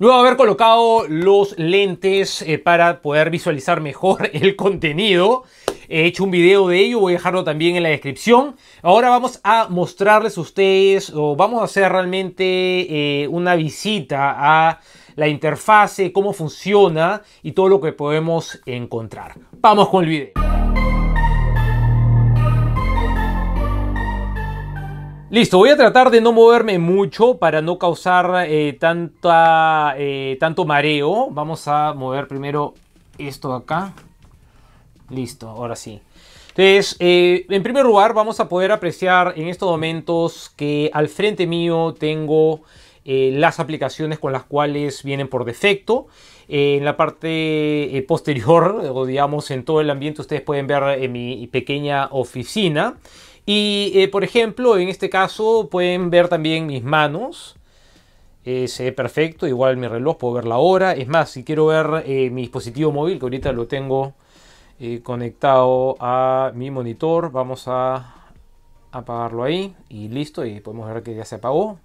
Luego de haber colocado los lentes eh, para poder visualizar mejor el contenido, he hecho un video de ello, voy a dejarlo también en la descripción. Ahora vamos a mostrarles a ustedes, o vamos a hacer realmente eh, una visita a la interfase, cómo funciona y todo lo que podemos encontrar. Vamos con el video. Listo, voy a tratar de no moverme mucho para no causar eh, eh, tanto mareo. Vamos a mover primero esto de acá. Listo, ahora sí. Entonces, eh, en primer lugar vamos a poder apreciar en estos momentos que al frente mío tengo las aplicaciones con las cuales vienen por defecto. en la parte posterior, o digamos en todo el ambiente, ustedes pueden ver en mi pequeña oficina. Y eh, por ejemplo, en este caso pueden ver también mis manos. Eh, se ve perfecto, igual mi reloj puedo ver la hora. Es más, si quiero ver eh, mi dispositivo móvil, que ahorita lo tengo conectado a mi monitor, vamos a apagarlo ahí y listo. Y podemos ver que ya se apagó.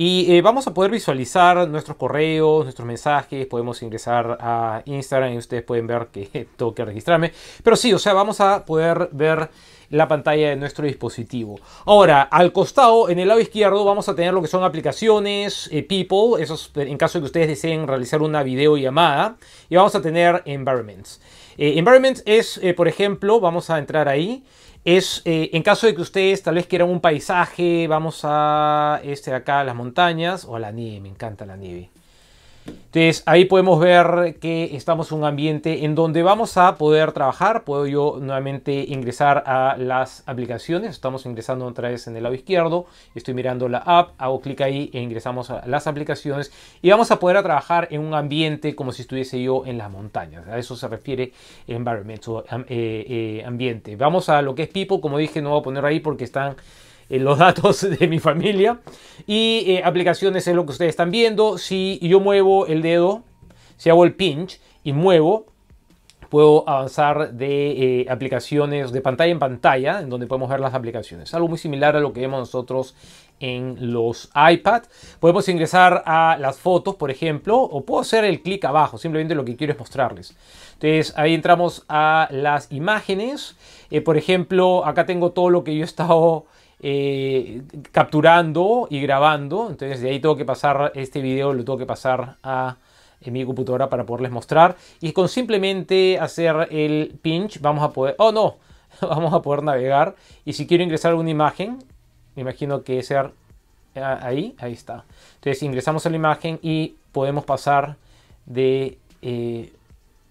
Y eh, vamos a poder visualizar nuestros correos, nuestros mensajes, podemos ingresar a Instagram y ustedes pueden ver que tengo que registrarme. Pero sí, o sea, vamos a poder ver la pantalla de nuestro dispositivo. Ahora, al costado, en el lado izquierdo, vamos a tener lo que son aplicaciones, eh, People, esos en caso de que ustedes deseen realizar una videollamada. Y vamos a tener Environments. Eh, environments es, por ejemplo, vamos a entrar ahí es eh, en caso de que ustedes tal vez quieran un paisaje, vamos a este de acá las montañas o a la nieve, me encanta la nieve. Entonces ahí podemos ver que estamos en un ambiente en donde vamos a poder trabajar. Puedo yo nuevamente ingresar a las aplicaciones. Estamos ingresando otra vez en el lado izquierdo. Estoy mirando la app, hago clic ahí e ingresamos a las aplicaciones. Y vamos a poder trabajar en un ambiente como si estuviese yo en las montañas. A eso se refiere environment, eh, eh, ambiente. Vamos a lo que es people. Como dije, no voy a poner ahí porque están eh, los datos de mi familia. Y eh, aplicaciones es lo que ustedes están viendo. Si yo muevo el dedo, si hago el pinch y muevo, puedo avanzar de eh, aplicaciones de pantalla en pantalla, en donde podemos ver las aplicaciones. Algo muy similar a lo que vemos nosotros en los iPad. Podemos ingresar a las fotos, por ejemplo, o puedo hacer el clic abajo, simplemente lo que quiero es mostrarles. Entonces ahí entramos a las imágenes. por ejemplo, acá tengo todo lo que yo he estado eh, capturando y grabando. Entonces de ahí tengo que pasar este video, lo tengo que pasar a eh, mi computadora para poderles mostrar. Y con simplemente hacer el pinch vamos a poder, oh no, vamos a poder navegar. Y si quiero ingresar una imagen, me imagino que ser eh, ahí, ahí está. Entonces ingresamos a la imagen y podemos pasar de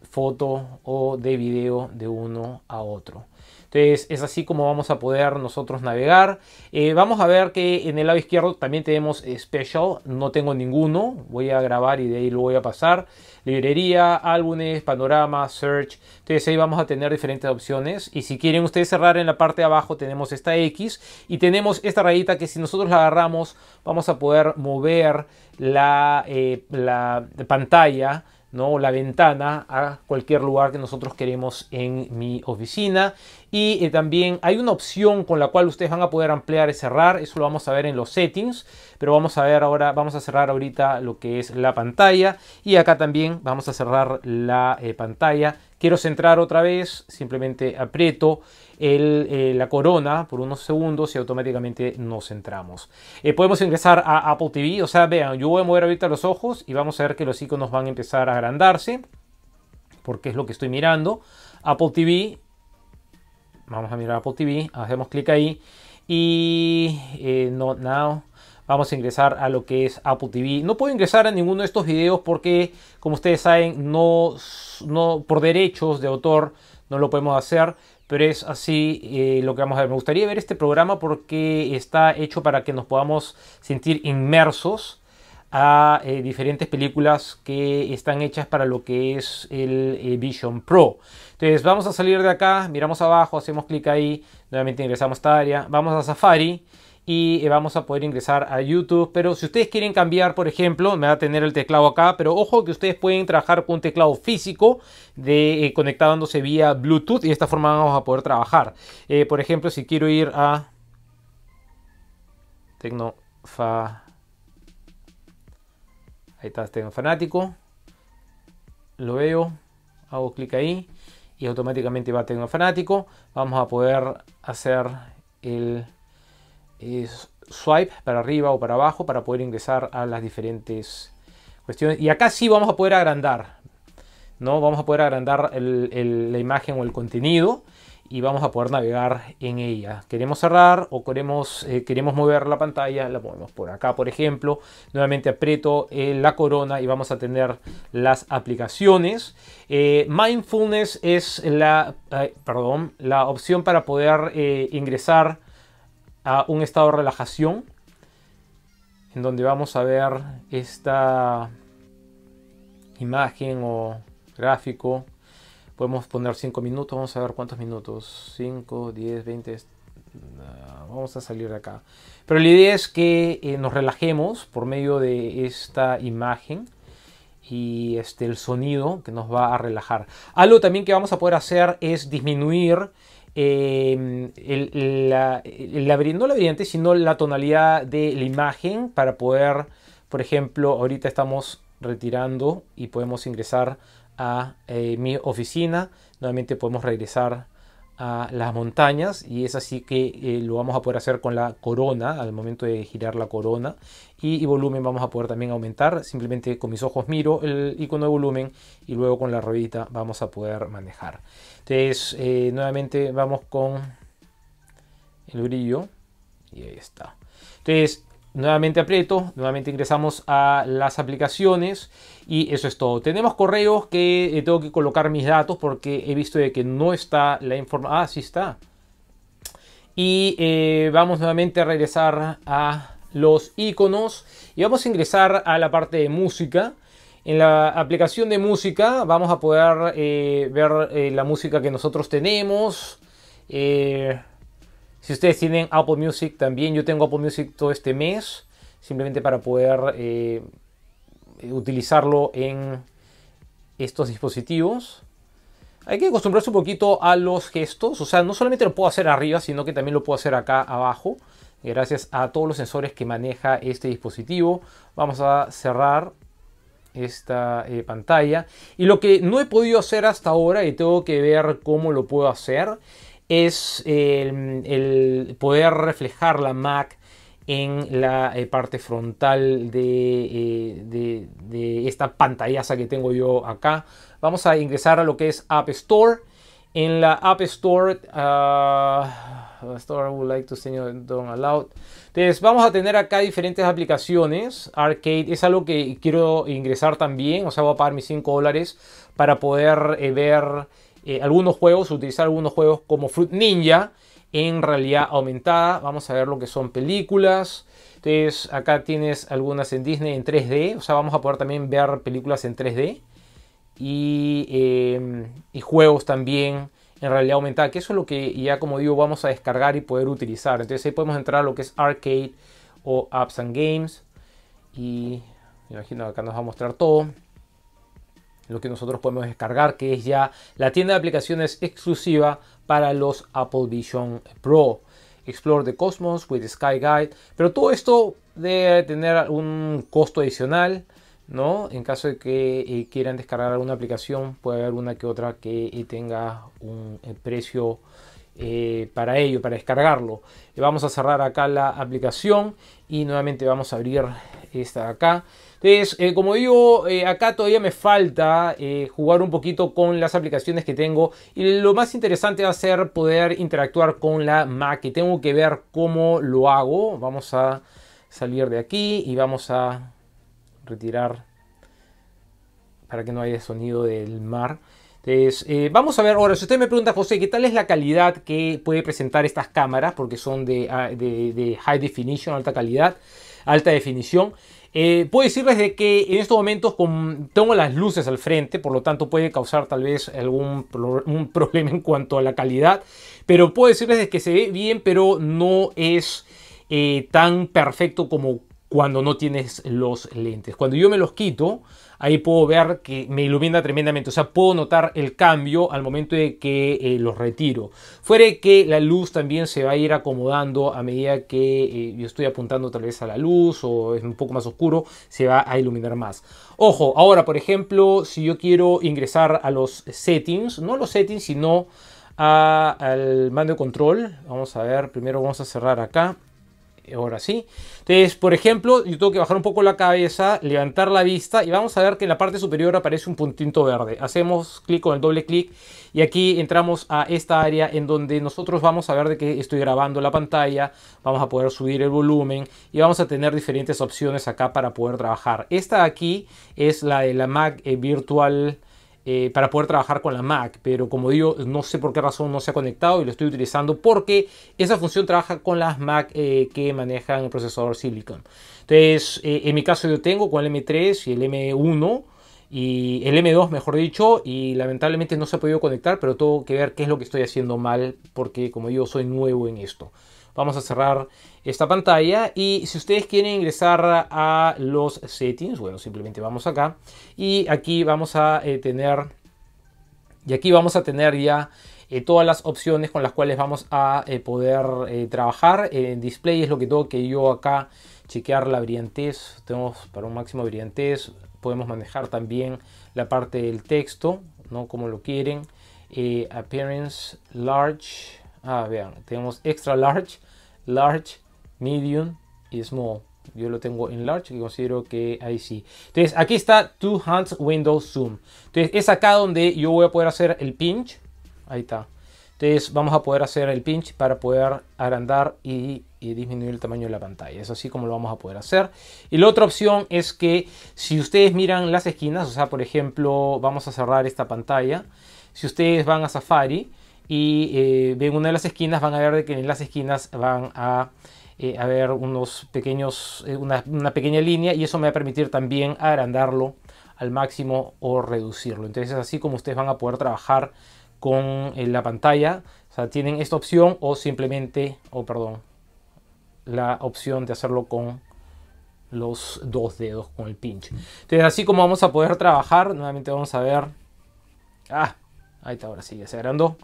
foto o de video de uno a otro. Entonces es así como vamos a poder nosotros navegar. Eh, vamos a ver que en el lado izquierdo también tenemos eh, Special. No tengo ninguno. Voy a grabar y de ahí lo voy a pasar. Librería, álbumes, panorama, search. Entonces ahí vamos a tener diferentes opciones. Y si quieren ustedes cerrar en la parte de abajo tenemos esta X. Y tenemos esta rayita que si nosotros la agarramos vamos a poder mover la, eh, la pantalla. ¿no? la ventana a cualquier lugar que nosotros queremos en mi oficina y eh, también hay una opción con la cual ustedes van a poder ampliar y cerrar, eso lo vamos a ver en los settings, pero vamos a ver ahora, vamos a cerrar ahorita lo que es la pantalla y acá también vamos a cerrar la eh, pantalla. Quiero centrar otra vez, simplemente aprieto eh, la corona por unos segundos y automáticamente nos centramos. podemos ingresar a Apple TV, o sea, vean, yo voy a mover ahorita los ojos y vamos a ver que los iconos van a empezar a agrandarse, porque es lo que estoy mirando. Apple TV, vamos a mirar Apple TV, hacemos clic ahí y eh, no now. Vamos a ingresar a lo que es Apple TV. No puedo ingresar a ninguno de estos videos porque, como ustedes saben, no, no por derechos de autor no lo podemos hacer. Pero es así eh, lo que vamos a ver. Me gustaría ver este programa porque está hecho para que nos podamos sentir inmersos a eh, diferentes películas que están hechas para lo que es el eh, Vision Pro. Entonces vamos a salir de acá, miramos abajo, hacemos clic ahí, nuevamente ingresamos a esta área, vamos a Safari y eh, vamos a poder ingresar a YouTube. Pero si ustedes quieren cambiar, por ejemplo, me va a tener el teclado acá, pero ojo que ustedes pueden trabajar con un teclado físico de, conectándose vía Bluetooth y de esta forma vamos a poder trabajar. por ejemplo, si quiero ir a Tecnofa Ahí está, tengo fanático. Lo veo. Hago clic ahí. Y automáticamente va a tener fanático. Vamos a poder hacer el eh, swipe para arriba o para abajo para poder ingresar a las diferentes cuestiones. Y acá sí vamos a poder agrandar. ¿no? Vamos a poder agrandar la imagen o el contenido y vamos a poder navegar en ella. Queremos cerrar o queremos, eh, queremos mover la pantalla, la ponemos por acá, por ejemplo. Nuevamente aprieto eh, la corona y vamos a tener las aplicaciones. Eh, mindfulness es la, perdón, la opción para poder ingresar a un estado de relajación, en donde vamos a ver esta imagen o gráfico Podemos poner 5 minutos, vamos a ver cuántos minutos. 5, 10, 20. vamos a salir de acá. Pero la idea es que eh, nos relajemos por medio de esta imagen y este, el sonido que nos va a relajar. Algo también que vamos a poder hacer es disminuir em, el, la, no la brillante, sino la tonalidad de la imagen para poder, por ejemplo, ahorita estamos retirando y podemos ingresar a eh, mi oficina. Nuevamente podemos regresar a las montañas y es así que eh, lo vamos a poder hacer con la corona al momento de girar la corona y, volumen vamos a poder también aumentar simplemente con mis ojos miro el icono de volumen y luego con la ruedita vamos a poder manejar entonces eh, nuevamente vamos con el brillo y ahí está entonces nuevamente aprieto, nuevamente ingresamos a las aplicaciones y eso es todo. Tenemos correos que eh, tengo que colocar mis datos porque he visto de que no está la información. Ah, sí está. Y eh, vamos nuevamente a regresar a los iconos y vamos a ingresar a la parte de música. En la aplicación de música vamos a poder eh, ver la música que nosotros tenemos. Si ustedes tienen Apple Music también, yo tengo Apple Music todo este mes, simplemente para poder eh, utilizarlo en estos dispositivos. Hay que acostumbrarse un poquito a los gestos, o sea, no solamente lo puedo hacer arriba, sino que también lo puedo hacer acá abajo, gracias a todos los sensores que maneja este dispositivo. Vamos a cerrar esta eh, pantalla. Y lo que no he podido hacer hasta ahora, y tengo que ver cómo lo puedo hacer, es el, poder reflejar la Mac en la eh, parte frontal eh, de, esta pantallaza que tengo yo acá. Vamos a ingresar a lo que es App Store. En la App Store, ah, Store I would like to don't Entonces, vamos a tener acá diferentes aplicaciones. Arcade es algo que quiero ingresar también. O sea, voy a pagar mis 5 dólares para poder eh, ver eh, algunos juegos, utilizar algunos juegos como Fruit Ninja en realidad aumentada. Vamos a ver lo que son películas. Entonces acá tienes algunas en Disney en 3D. O sea, vamos a poder también ver películas en 3D. Y, em, y juegos también en realidad aumentada. Que eso es lo que ya como digo vamos a descargar y poder utilizar. Entonces ahí podemos entrar a lo que es arcade o apps and games. Y me imagino que acá nos va a mostrar todo lo que nosotros podemos descargar, que es ya la tienda de aplicaciones exclusiva para los Apple Vision Pro. Explore the Cosmos with Sky Guide. Pero todo esto debe tener un costo adicional, ¿no? En caso de que eh, quieran descargar alguna aplicación, puede haber una que otra que tenga un eh, precio eh, para ello, para descargarlo. Eh, vamos a cerrar acá la aplicación y nuevamente vamos a abrir esta de acá. Entonces, eh, como digo, acá todavía me falta jugar un poquito con las aplicaciones que tengo. Y lo más interesante va a ser poder interactuar con la Mac. Y tengo que ver cómo lo hago. Vamos a salir de aquí y vamos a retirar para que no haya sonido del mar. Entonces, eh, vamos a ver ahora, si usted me pregunta, José, ¿qué tal es la calidad que puede presentar estas cámaras? Porque son de, ah, high definition, alta calidad, alta definición. Eh, puedo decirles que en estos momentos con, tengo las luces al frente, por lo tanto puede causar tal vez algún problema en cuanto a la calidad, pero puedo decirles que se ve bien, pero no es eh, tan perfecto como cuando no tienes los lentes. Cuando yo me los quito, ahí puedo ver que me ilumina tremendamente, o sea, puedo notar el cambio al momento de que eh, los retiro. Fuera que la luz también se va a ir acomodando a medida que eh, yo estoy apuntando tal vez a la luz o es un poco más oscuro, se va a iluminar más. Ojo, ahora por ejemplo, si yo quiero ingresar a los settings, no los settings, sino al mando de control, vamos a ver, primero vamos a cerrar acá eh, ahora sí. Entonces, por ejemplo, yo tengo que bajar un poco la cabeza, levantar la vista y vamos a ver que en la parte superior aparece un puntito verde. Hacemos clic con el doble clic y aquí entramos a esta área en donde nosotros vamos a ver de qué estoy grabando la pantalla, vamos a poder subir el volumen y vamos a tener diferentes opciones acá para poder trabajar. Esta aquí es la de la Mac eh, Virtual eh, para poder trabajar con la Mac, pero como digo, no sé por qué razón no se ha conectado y lo estoy utilizando porque esa función trabaja con las Mac eh, que manejan el procesador Silicon. Entonces, eh, en mi caso yo tengo con el M3 y el M1 y el M2, mejor dicho, y lamentablemente no se ha podido conectar, pero tengo que ver qué es lo que estoy haciendo mal porque como digo, soy nuevo en esto. Vamos a cerrar esta pantalla y si ustedes quieren ingresar a los settings, bueno, simplemente vamos acá y aquí vamos a eh, tener y aquí vamos a tener ya eh, todas las opciones con las cuales vamos a eh, poder trabajar. en display es lo que tengo que yo acá chequear la brillantez. Tenemos para un máximo de brillantez. Podemos manejar también la parte del texto, ¿no? Como lo quieren. appearance, large. Ah, vean, tenemos extra large, large, medium y small. Yo lo tengo en large y considero que ahí sí. Entonces, aquí está Two Hands Window Zoom. Entonces, es acá donde yo voy a poder hacer el pinch. Ahí está. Entonces, vamos a poder hacer el pinch para poder agrandar y, y disminuir el tamaño de la pantalla. Es así como lo vamos a poder hacer. Y la otra opción es que si ustedes miran las esquinas, o sea, por ejemplo, vamos a cerrar esta pantalla. Si ustedes van a Safari, y eh, ven una de las esquinas, van a ver que en las esquinas van a haber eh, unos pequeños, eh, una, pequeña línea y eso me va a permitir también agrandarlo al máximo o reducirlo. Entonces así como ustedes van a poder trabajar con eh, la pantalla, o sea, tienen esta opción o simplemente, o perdón, la opción de hacerlo con los dos dedos con el pinch. Entonces así como vamos a poder trabajar, nuevamente vamos a ver, ah, ahí está, ahora sí, ya se agrandó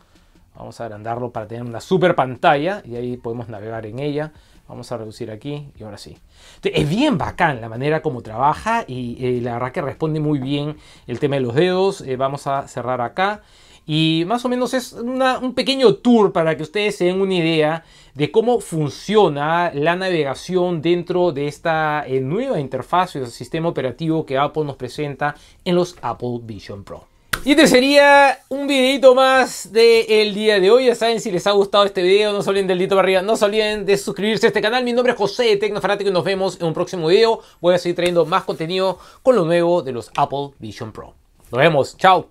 Vamos a agrandarlo para tener una super pantalla y ahí podemos navegar en ella. Vamos a reducir aquí y ahora sí. Es bien bacán la manera como trabaja y eh, la verdad que responde muy bien el tema de los dedos. Eh, vamos a cerrar acá. Y más o menos es un pequeño tour para que ustedes se den una idea de cómo funciona la navegación dentro de esta eh, nueva interfaz o sistema operativo que Apple nos presenta en los Apple Vision Pro. Y este sería un videito más del el día de hoy. Ya saben, si les ha gustado este video, no se olviden del dedito para arriba. No se olviden de suscribirse a este canal. Mi nombre es José de Tecnofanático y nos vemos en un próximo video. Voy a seguir trayendo más contenido con lo nuevo de los Apple Vision Pro. Nos vemos. Chao.